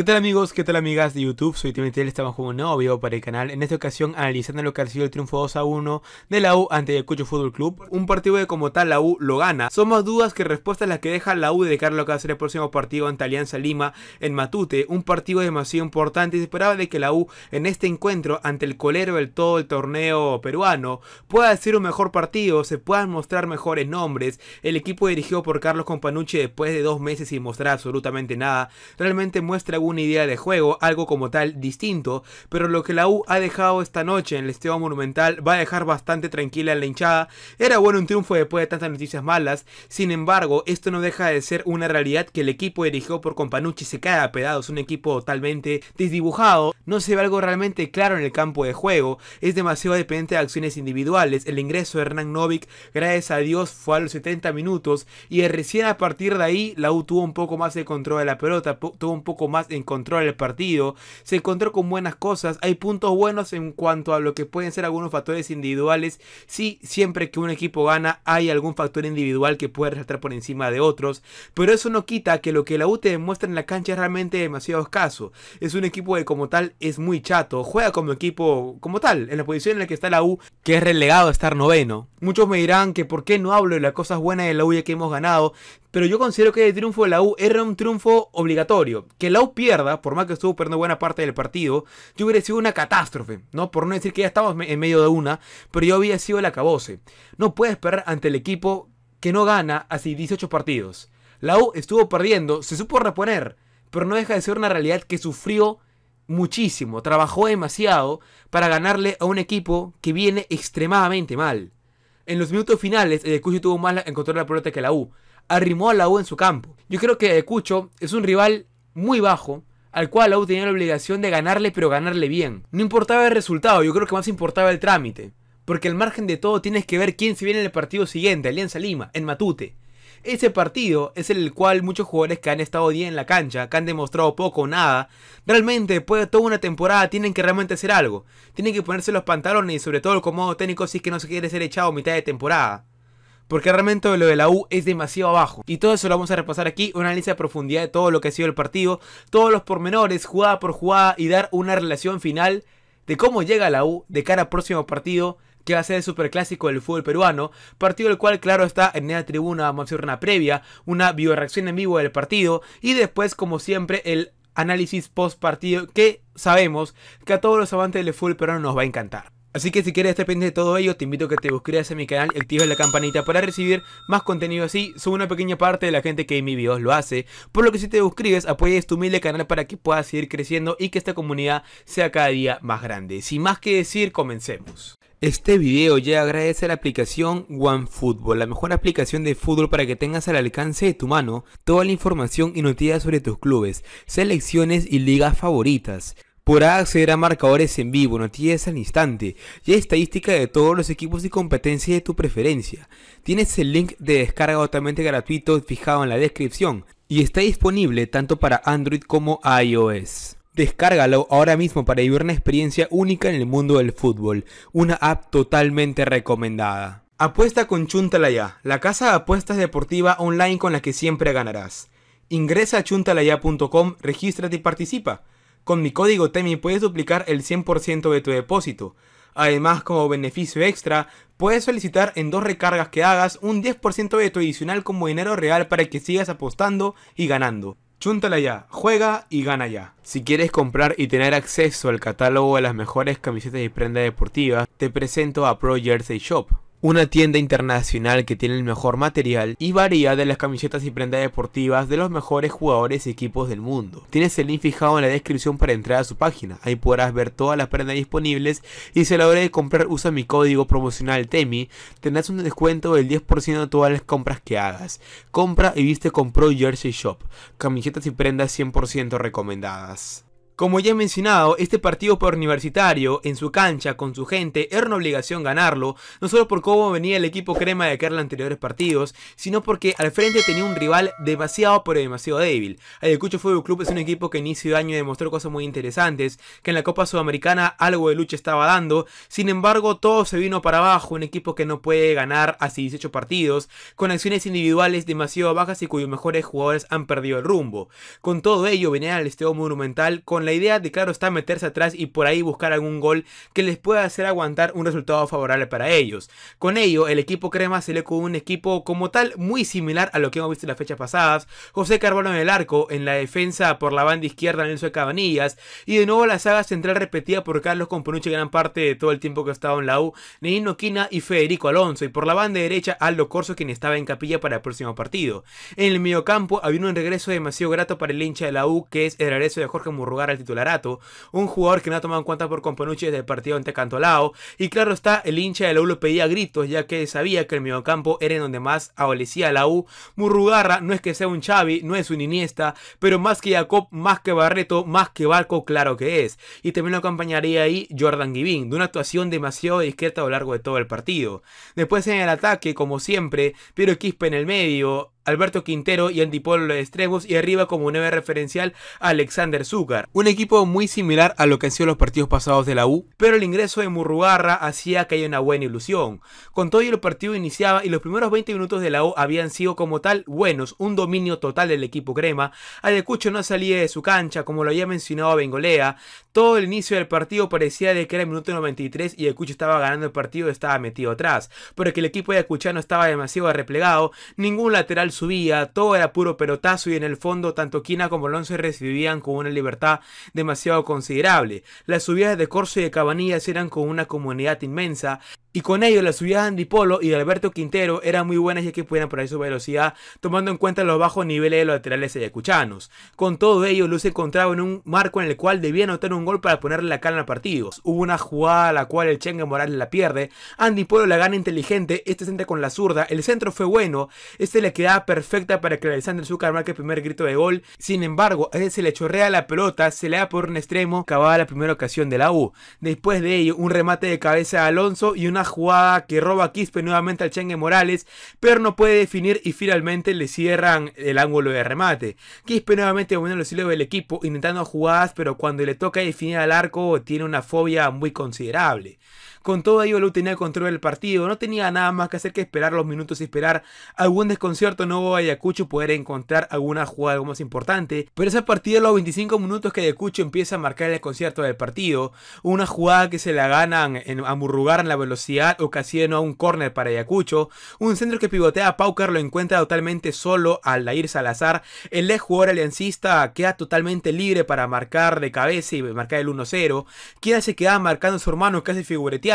¿Qué tal amigos? ¿Qué tal amigas de YouTube? Soy Timmy estamos con un nuevo video para el canal. En esta ocasión analizando lo que ha sido el triunfo 2 a 1 de la U ante el Cucho Fútbol Club. Un partido de como tal la U lo gana. Son más dudas que respuestas las que deja la U de Carlos que va el próximo partido ante Alianza Lima en Matute. Un partido demasiado importante y se esperaba de que la U en este encuentro ante el colero del todo el torneo peruano pueda decir un mejor partido, se puedan mostrar mejores nombres. El equipo dirigido por Carlos Companucci después de dos meses sin mostrar absolutamente nada, realmente muestra un una idea de juego, algo como tal distinto, pero lo que la U ha dejado esta noche en el Estadio Monumental va a dejar bastante tranquila en la hinchada. Era bueno un triunfo después de tantas noticias malas, sin embargo, esto no deja de ser una realidad que el equipo dirigido por Companucci se cae a pedazos, un equipo totalmente desdibujado, no se ve algo realmente claro en el campo de juego, es demasiado dependiente de acciones individuales, el ingreso de Hernán Novik, gracias a Dios, fue a los 70 minutos y recién a partir de ahí la U tuvo un poco más de control de la pelota, tuvo un poco más encontró el partido, se encontró con buenas cosas, hay puntos buenos en cuanto a lo que pueden ser algunos factores individuales, sí, siempre que un equipo gana hay algún factor individual que puede resaltar por encima de otros, pero eso no quita que lo que la U te demuestra en la cancha es realmente demasiado escaso, es un equipo que como tal es muy chato, juega como equipo como tal, en la posición en la que está la U, que es relegado a estar noveno. Muchos me dirán que por qué no hablo de las cosas buenas de la U que hemos ganado, pero yo considero que el triunfo de la U era un triunfo obligatorio. Que la U pierda, por más que estuvo perdiendo buena parte del partido, yo hubiera sido una catástrofe, ¿no? Por no decir que ya estamos en medio de una, pero yo había sido el acabose. No puedes perder ante el equipo que no gana así 18 partidos. La U estuvo perdiendo, se supo reponer, pero no deja de ser una realidad que sufrió muchísimo, trabajó demasiado para ganarle a un equipo que viene extremadamente mal. En los minutos finales, el Cuyo tuvo más en contra la pelota que la U, arrimó a la U en su campo. Yo creo que Cucho es un rival muy bajo, al cual la U tenía la obligación de ganarle, pero ganarle bien. No importaba el resultado, yo creo que más importaba el trámite. Porque al margen de todo tienes que ver quién se viene en el partido siguiente, Alianza Lima, en Matute. Ese partido es el cual muchos jugadores que han estado día en la cancha, que han demostrado poco o nada, realmente después de toda una temporada tienen que realmente hacer algo. Tienen que ponerse los pantalones y sobre todo el comodo técnico si es que no se quiere ser echado a mitad de temporada porque realmente lo de la U es demasiado bajo. Y todo eso lo vamos a repasar aquí, un análisis a profundidad de todo lo que ha sido el partido, todos los pormenores, jugada por jugada y dar una relación final de cómo llega la U de cara al próximo partido que va a ser el superclásico del fútbol peruano, partido el cual claro está en la tribuna vamos previa, una bioreacción en vivo del partido y después como siempre el análisis post partido que sabemos que a todos los amantes del fútbol peruano nos va a encantar. Así que si quieres estar pendiente de todo ello, te invito a que te suscribas a mi canal y actives la campanita para recibir más contenido así. Soy una pequeña parte de la gente que en mi videos lo hace. Por lo que si te suscribes, apoyes tu humilde canal para que puedas seguir creciendo y que esta comunidad sea cada día más grande. Sin más que decir, comencemos. Este video ya agradece a la aplicación OneFootball, la mejor aplicación de fútbol para que tengas al alcance de tu mano toda la información y noticias sobre tus clubes, selecciones y ligas favoritas. Podrá acceder a marcadores en vivo, noticias al instante y estadística de todos los equipos y competencias de tu preferencia. Tienes el link de descarga totalmente gratuito fijado en la descripción y está disponible tanto para Android como iOS. Descárgalo ahora mismo para vivir una experiencia única en el mundo del fútbol, una app totalmente recomendada. Apuesta con Chuntalaya, la casa de apuestas deportiva online con la que siempre ganarás. Ingresa a chuntalaya.com, regístrate y participa. Con mi código TEMI puedes duplicar el 100% de tu depósito. Además, como beneficio extra, puedes solicitar en dos recargas que hagas un 10% de tu adicional como dinero real para que sigas apostando y ganando. Chúntala ya, juega y gana ya. Si quieres comprar y tener acceso al catálogo de las mejores camisetas y prendas deportivas, te presento a Pro Jersey Shop una tienda internacional que tiene el mejor material y varía de las camisetas y prendas deportivas de los mejores jugadores y equipos del mundo. Tienes el link fijado en la descripción para entrar a su página, ahí podrás ver todas las prendas disponibles y si a la hora de comprar usa mi código promocional TEMI, tendrás un descuento del 10% de todas las compras que hagas. Compra y viste con Pro Jersey Shop, camisetas y prendas 100% recomendadas. Como ya he mencionado, este partido por universitario, en su cancha, con su gente, era una obligación ganarlo, no solo por cómo venía el equipo crema de cara anteriores partidos, sino porque al frente tenía un rival demasiado pero demasiado débil. Ayacucho Fútbol Club es un equipo que inicio de año demostró cosas muy interesantes, que en la Copa Sudamericana algo de lucha estaba dando, sin embargo todo se vino para abajo, un equipo que no puede ganar así 18 partidos, con acciones individuales demasiado bajas y cuyos mejores jugadores han perdido el rumbo. Con todo ello, venía al esteo Monumental con la la idea de claro está meterse atrás y por ahí buscar algún gol que les pueda hacer aguantar un resultado favorable para ellos. Con ello, el equipo crema se le con un equipo como tal muy similar a lo que hemos visto en las fechas pasadas. José Carvalho en el arco, en la defensa por la banda izquierda Nelson de Cabanillas y de nuevo la saga central repetida por Carlos Componucci gran parte de todo el tiempo que ha estado en la U, Nenino Quina y Federico Alonso y por la banda derecha Aldo Corso quien estaba en capilla para el próximo partido. En el mediocampo había un regreso demasiado grato para el hincha de la U que es el regreso de Jorge Murrugar el titularato, un jugador que no ha tomado en cuenta por Componucci del partido ante Cantolao, y claro está, el hincha de la U lo pedía gritos, ya que sabía que el mediocampo era en donde más abolicía la U. Murrugarra no es que sea un Xavi, no es un Iniesta, pero más que Jacob, más que Barreto, más que Barco, claro que es. Y también lo acompañaría ahí Jordan Givin de una actuación demasiado discreta a lo largo de todo el partido. Después en el ataque, como siempre, Piero Quispe en el medio, Alberto Quintero y Andy Polo de extremos y arriba como nueve referencial Alexander Zúcar. Un equipo muy similar a lo que han sido los partidos pasados de la U, pero el ingreso de Murrugarra hacía que haya una buena ilusión. Con todo el partido iniciaba y los primeros 20 minutos de la U habían sido como tal buenos, un dominio total del equipo crema. Adecucho no salía de su cancha, como lo había mencionado Bengolea. Todo el inicio del partido parecía de que era el minuto 93 y Cucho estaba ganando el partido y estaba metido atrás, Pero que el equipo de no estaba demasiado replegado, ningún lateral subía, todo era puro pelotazo y en el fondo tanto Quina como Alonso recibían con una libertad demasiado considerable. Las subidas de Corso y de Cabanillas eran con una comunidad inmensa y con ello las subidas de Andy Polo y Alberto Quintero eran muy buenas ya que pudieran poner su velocidad tomando en cuenta los bajos niveles de los laterales ayacuchanos. Con todo ello, Luz encontraba en un marco en el cual debía anotar un gol para ponerle la cara a partidos, Hubo una jugada a la cual el Chenga Morales la pierde, Andy Polo la gana inteligente, este centra con la zurda, el centro fue bueno, este le quedaba perfecta para que Alexander Zucker marque el primer grito de gol. Sin embargo, a él se le chorrea la pelota, se le da por un extremo, acabada la primera ocasión de la U. Después de ello, un remate de cabeza a Alonso y una jugada que roba Quispe nuevamente al Chengue Morales, pero no puede definir y finalmente le cierran el ángulo de remate. Quispe nuevamente domina los hilos del equipo, intentando jugadas, pero cuando le toca definir al arco, tiene una fobia muy considerable. Con todo ello, Lu tenía el control del partido, no tenía nada más que hacer que esperar los minutos y esperar algún desconcierto nuevo A Ayacucho poder encontrar alguna jugada algo más importante. Pero es a partir de los 25 minutos que Ayacucho empieza a marcar el desconcierto del partido, una jugada que se la ganan en amurrugar en la velocidad o casi a un córner para Ayacucho, un centro que pivotea a Pauker lo encuentra totalmente solo al Lair Salazar, el ex jugador aliancista queda totalmente libre para marcar de cabeza y marcar el 1-0, quien se queda marcando su hermano casi figuretín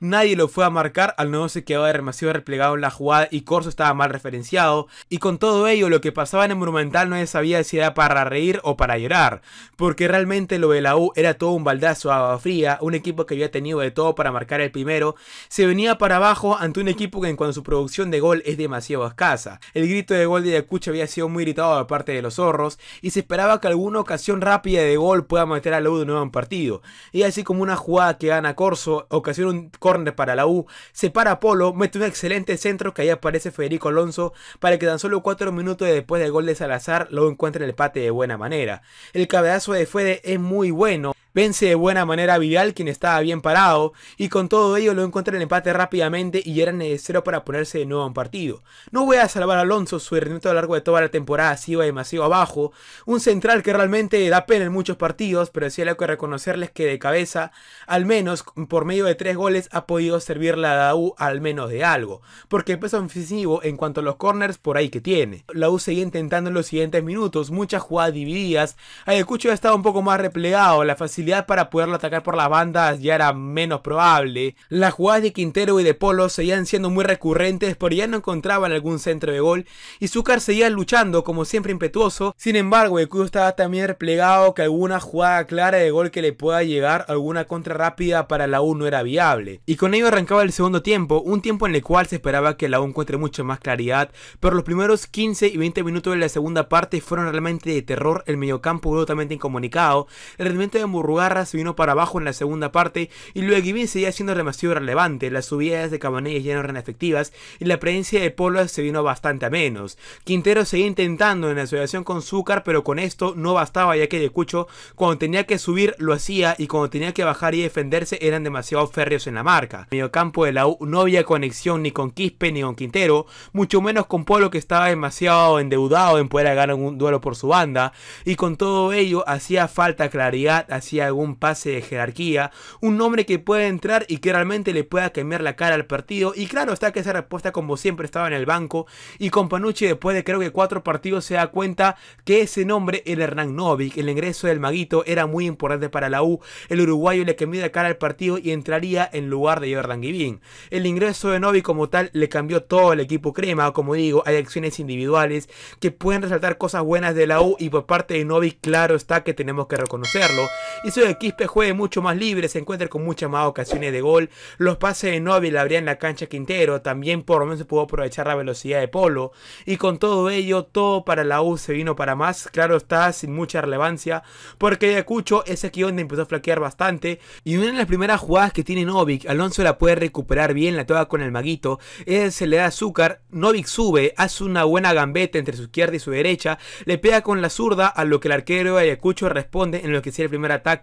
nadie lo fue a marcar, al no se quedaba demasiado replegado en la jugada y Corso estaba mal referenciado, y con todo ello lo que pasaba en el Monumental no se sabía si era para reír o para llorar, porque realmente lo de la U era todo un baldazo a agua fría, un equipo que había tenido de todo para marcar el primero, se venía para abajo ante un equipo que en cuanto a su producción de gol es demasiado escasa. El grito de gol de Ayacucho había sido muy irritado de parte de los zorros y se esperaba que alguna ocasión rápida de gol pueda meter a la U de nuevo en partido, y así como una jugada que gana Corso un córner para la U, se para Polo, mete un excelente centro que ahí aparece Federico Alonso para que tan solo 4 minutos después del gol de Salazar lo encuentre el pate de buena manera. El cabezazo de Fede es muy bueno, Vence de buena manera Vidal, quien estaba bien parado, y con todo ello lo encuentra en empate rápidamente y era necesario para ponerse de nuevo en partido. No voy a salvar a Alonso, su rendimiento a lo largo de toda la temporada ha sido demasiado abajo, un central que realmente da pena en muchos partidos, pero sí hay que reconocerles que de cabeza, al menos por medio de tres goles, ha podido servir la u al menos de algo, porque el peso ofensivo en cuanto a los corners por ahí que tiene. La U seguía intentando en los siguientes minutos, muchas jugadas divididas, Ayacucho ha estado un poco más replegado, la facilidad para poderlo atacar por las bandas ya era menos probable. Las jugadas de Quintero y de Polo seguían siendo muy recurrentes, pero ya no encontraban algún centro de gol y Sucar seguía luchando como siempre impetuoso. Sin embargo, el club estaba también replegado que alguna jugada clara de gol que le pueda llegar, alguna contra rápida para la U no era viable. Y con ello arrancaba el segundo tiempo, un tiempo en el cual se esperaba que la U encuentre mucha más claridad, pero los primeros 15 y 20 minutos de la segunda parte fueron realmente de terror, el mediocampo totalmente incomunicado, el rendimiento de Murru Garra se vino para abajo en la segunda parte y bien seguía siendo demasiado relevante, las subidas de Cabanellas ya no eran efectivas y la presencia de Polo se vino bastante a menos. Quintero seguía intentando en la asociación con Zúcar, pero con esto no bastaba ya que Cucho cuando tenía que subir lo hacía y cuando tenía que bajar y defenderse eran demasiado férreos en la marca. medio campo de la U no había conexión ni con Quispe ni con Quintero, mucho menos con Polo que estaba demasiado endeudado en poder ganar un duelo por su banda y con todo ello hacía falta claridad, hacía algún pase de jerarquía, un nombre que pueda entrar y que realmente le pueda cambiar la cara al partido. Y claro, está que esa respuesta como siempre estaba en el banco y con Panucci después de creo que cuatro partidos se da cuenta que ese nombre el Hernán Novik, el ingreso del maguito era muy importante para la U, el uruguayo le cambió la cara al partido y entraría en lugar de Jordan Givín. El ingreso de Novik como tal le cambió todo el equipo crema, como digo, hay acciones individuales que pueden resaltar cosas buenas de la U y por parte de Novik claro está que tenemos que reconocerlo. Y hizo Quispe juegue mucho más libre, se encuentra con muchas más ocasiones de gol. Los pases de novick abrían la cancha Quintero, también por lo menos se pudo aprovechar la velocidad de Polo. Y con todo ello, todo para la U se vino para más. Claro está, sin mucha relevancia, porque Ayacucho es aquí donde empezó a flaquear bastante. Y una de las primeras jugadas que tiene Novik, Alonso la puede recuperar bien, la toca con el maguito. Él se le da azúcar, Novik sube, hace una buena gambeta entre su izquierda y su derecha, le pega con la zurda, a lo que el arquero de Ayacucho responde en lo que sería el primer ataque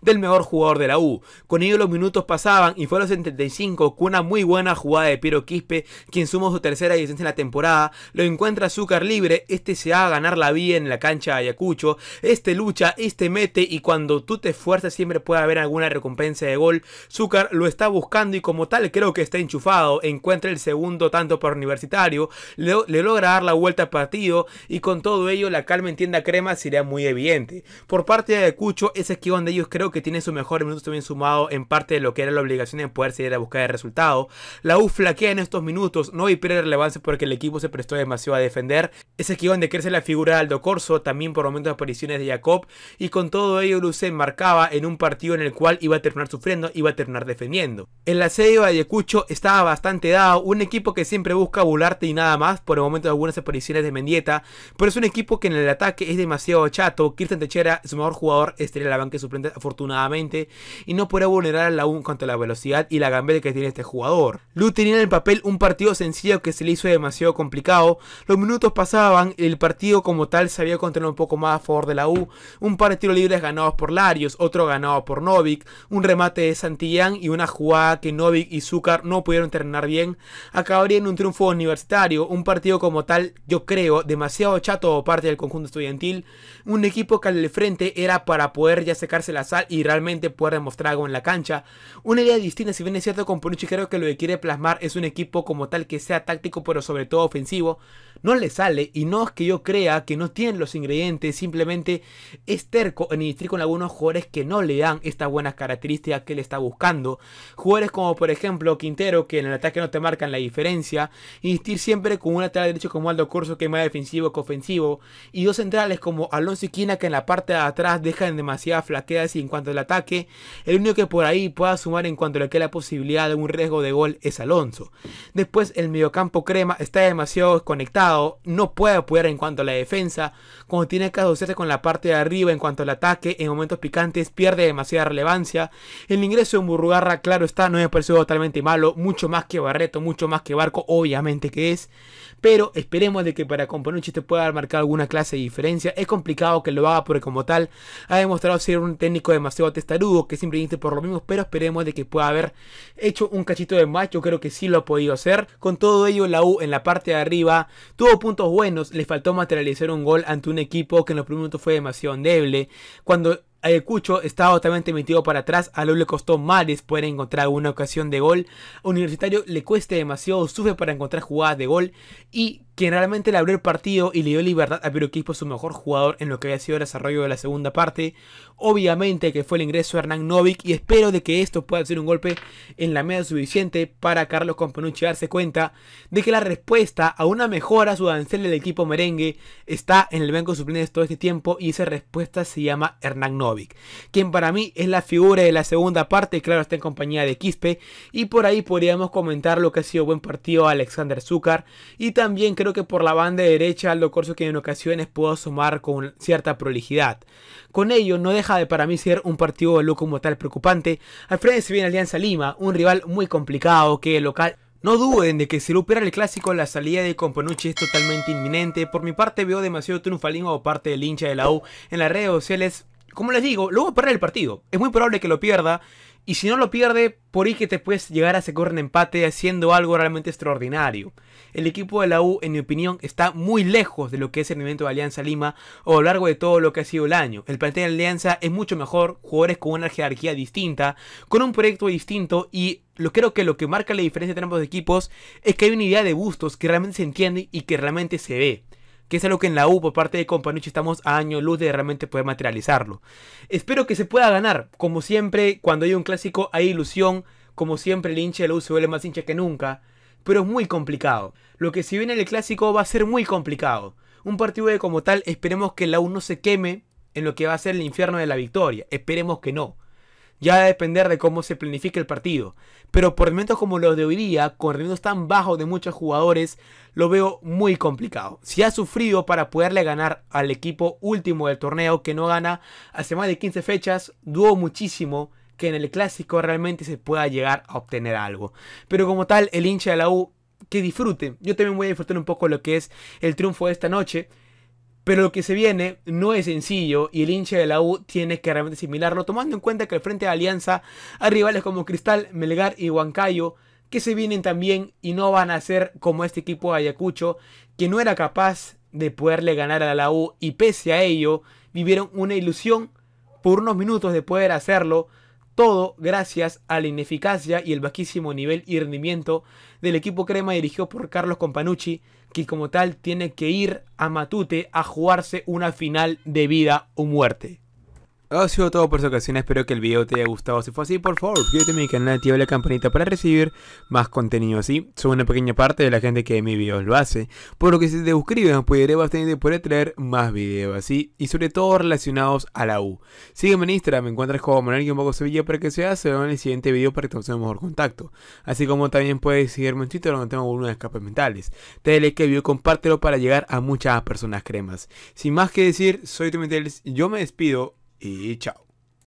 del mejor jugador de la U. Con ello los minutos pasaban y fue a los 75 con una muy buena jugada de Piero Quispe, quien sumó su tercera licencia en la temporada, lo encuentra Azúcar libre, este se va a ganar la vida en la cancha de Ayacucho, este lucha, este mete y cuando tú te esfuerzas siempre puede haber alguna recompensa de gol. Zúcar lo está buscando y como tal creo que está enchufado, encuentra el segundo tanto por universitario, le, logra dar la vuelta al partido y con todo ello la calma en tienda crema sería muy evidente. Por parte de Ayacucho ese esquivo de ellos creo que tiene sus mejores minutos también sumado en parte de lo que era la obligación de poder seguir a buscar el resultado. La U flaquea en estos minutos, no hay de relevancia porque el equipo se prestó demasiado a defender. Es equipo donde crece la figura de Aldo Corso, también por momentos de apariciones de Jacob, y con todo ello Lucen marcaba en un partido en el cual iba a terminar sufriendo, iba a terminar defendiendo. El asedio de Ayacucho estaba bastante dado, un equipo que siempre busca volarte y nada más, por el momento de algunas apariciones de Mendieta, pero es un equipo que en el ataque es demasiado chato, Kirsten Techera, su mejor jugador, estrella la banca su afortunadamente y no podrá vulnerar al aún cuanto a la velocidad y la gambeta que tiene este jugador. Lu tenía en el papel un partido sencillo que se le hizo demasiado complicado, los minutos pasaban el partido como tal se había controlado un poco más a favor de la U, un par de tiros libres ganados por Larios, otro ganado por Novik, un remate de Santillán y una jugada que Novik y Zúcar no pudieron terminar bien, acabaría en un triunfo universitario, un partido como tal yo creo demasiado chato por parte del conjunto estudiantil, un equipo que al frente era para poder ya sacar la sal y realmente puede demostrar algo en la cancha. Una idea distinta, si bien es cierto, con un creo que lo que quiere plasmar es un equipo como tal que sea táctico pero sobre todo ofensivo no le sale y no es que yo crea que no tienen los ingredientes, simplemente es terco en insistir con algunos jugadores que no le dan estas buenas características que él está buscando. Jugadores como por ejemplo Quintero, que en el ataque no te marcan la diferencia, insistir siempre con un lateral derecho como Aldo Corso que es más defensivo que ofensivo, y dos centrales como Alonso y Quina que en la parte de atrás dejan demasiadas flaqueza y en cuanto al ataque, el único que por ahí pueda sumar en cuanto le queda la posibilidad de un riesgo de gol es Alonso. Después el mediocampo crema está demasiado desconectado no puede apoyar en cuanto a la defensa, cuando tiene que asociarse con la parte de arriba en cuanto al ataque, en momentos picantes pierde demasiada relevancia. El ingreso de Murrugarra, claro está, no me parecido totalmente malo, mucho más que Barreto, mucho más que Barco, obviamente que es. Pero esperemos de que para un chiste pueda marcar alguna clase de diferencia. Es complicado que lo haga porque como tal ha demostrado ser un técnico demasiado testarudo, que siempre dice por lo mismo, pero esperemos de que pueda haber hecho un cachito de más, yo creo que sí lo ha podido hacer. Con todo ello, la U en la parte de arriba tuvo puntos buenos, le faltó materializar un gol ante un equipo que en los primeros minutos fue demasiado endeble. Cuando Ayacucho estaba totalmente metido para atrás, a lo le costó Mares poder encontrar una ocasión de gol, Universitario le cueste demasiado, sufre para encontrar jugadas de gol y que realmente le abrió el partido y le dio libertad a equipo su mejor jugador en lo que había sido el desarrollo de la segunda parte, obviamente que fue el ingreso de Hernán Novik y espero de que esto pueda ser un golpe en la media suficiente para Carlos Campanucci darse cuenta de que la respuesta a una mejora sudancel del equipo merengue está en el banco suplente todo este tiempo y esa respuesta se llama Hernán Novik quien para mí es la figura de la segunda parte, claro, está en compañía de Quispe, y por ahí podríamos comentar lo que ha sido buen partido Alexander Zúcar, y también creo que por la banda derecha lo Corso que en ocasiones pudo sumar con cierta prolijidad. Con ello, no deja de para mí ser un partido de loco como tal preocupante, al frente se viene Alianza Lima, un rival muy complicado que local... No duden de que si lo pierde el clásico, la salida de Componucci es totalmente inminente. Por mi parte, veo demasiado triunfalismo por parte del hincha de la U en las redes sociales como les digo, luego perder el partido. Es muy probable que lo pierda. Y si no lo pierde, por ahí que te puedes llegar a ese un empate haciendo algo realmente extraordinario. El equipo de la U, en mi opinión, está muy lejos de lo que es el movimiento de Alianza Lima o a lo largo de todo lo que ha sido el año. El plantel de Alianza es mucho mejor, jugadores con una jerarquía distinta, con un proyecto distinto y lo, creo que lo que marca la diferencia entre ambos equipos es que hay una idea de gustos que realmente se entiende y que realmente se ve que es algo que en la U por parte de Companucci estamos a año luz de realmente poder materializarlo. Espero que se pueda ganar, como siempre cuando hay un clásico hay ilusión, como siempre el hincha de la U se vuelve más hincha que nunca, pero es muy complicado. Lo que si viene el clásico va a ser muy complicado. Un partido de como tal, esperemos que la U no se queme en lo que va a ser el infierno de la victoria, esperemos que no ya va a depender de cómo se planifique el partido. Pero por momentos como los de hoy día, con rendimientos tan bajos de muchos jugadores, lo veo muy complicado. Si ha sufrido para poderle ganar al equipo último del torneo que no gana hace más de 15 fechas, dudo muchísimo que en el clásico realmente se pueda llegar a obtener algo. Pero como tal, el hincha de la U, que disfrute. Yo también voy a disfrutar un poco lo que es el triunfo de esta noche. Pero lo que se viene no es sencillo y el hincha de la U tiene que realmente asimilarlo, tomando en cuenta que el frente de Alianza hay rivales como Cristal, Melgar y Huancayo que se vienen también y no van a ser como este equipo de Ayacucho que no era capaz de poderle ganar a la U y pese a ello vivieron una ilusión por unos minutos de poder hacerlo, todo gracias a la ineficacia y el bajísimo nivel y rendimiento del equipo crema dirigido por Carlos Companucci, que como tal tiene que ir a Matute a jugarse una final de vida o muerte. Ha sido todo por esta ocasión, espero que el video te haya gustado. Si fue así, por favor, suscríbete a mi canal, activa la campanita para recibir más contenido así. Soy una pequeña parte de la gente que de mis videos lo hace. Por lo que si te suscribes, apoyaré bastante poder traer más videos así. Y sobre todo relacionados a la U. Sígueme en Instagram, me encuentras como Manuel y un poco Sevilla para que sea, se vea en el siguiente video para que tengamos un mejor contacto. Así como también puedes seguirme en Twitter donde tengo algunos escapes mentales. Te like al video, compártelo para llegar a muchas personas cremas. Sin más que decir, soy Tim yo me despido. 一走。